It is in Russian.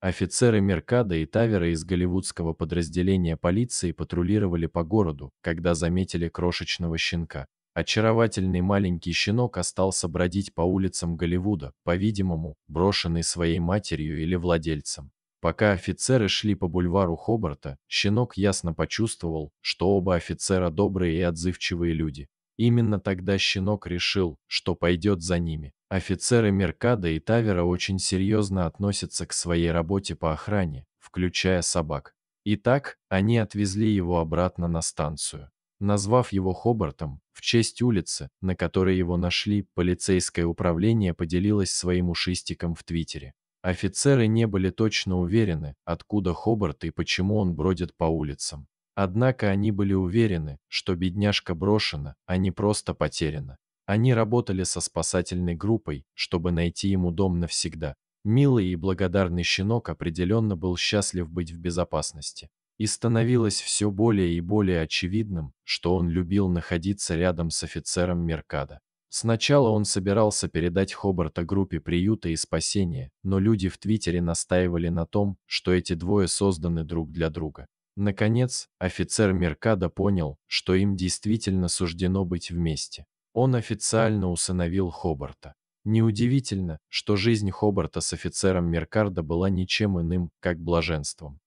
Офицеры Меркада и Тавера из голливудского подразделения полиции патрулировали по городу, когда заметили крошечного щенка. Очаровательный маленький щенок остался бродить по улицам Голливуда, по-видимому, брошенный своей матерью или владельцем. Пока офицеры шли по бульвару Хобарта, щенок ясно почувствовал, что оба офицера добрые и отзывчивые люди. Именно тогда щенок решил, что пойдет за ними. Офицеры Меркада и Тавера очень серьезно относятся к своей работе по охране, включая собак. Итак, они отвезли его обратно на станцию. Назвав его Хобартом, в честь улицы, на которой его нашли, полицейское управление поделилось своим ушистиком в Твиттере. Офицеры не были точно уверены, откуда Хобарт и почему он бродит по улицам. Однако они были уверены, что бедняжка брошена, а не просто потеряна. Они работали со спасательной группой, чтобы найти ему дом навсегда. Милый и благодарный щенок определенно был счастлив быть в безопасности. И становилось все более и более очевидным, что он любил находиться рядом с офицером Меркада. Сначала он собирался передать Хобарта группе приюта и спасения, но люди в Твиттере настаивали на том, что эти двое созданы друг для друга. Наконец, офицер Меркада понял, что им действительно суждено быть вместе. Он официально усыновил Хобарта. Неудивительно, что жизнь Хобарта с офицером Меркарда была ничем иным, как блаженством.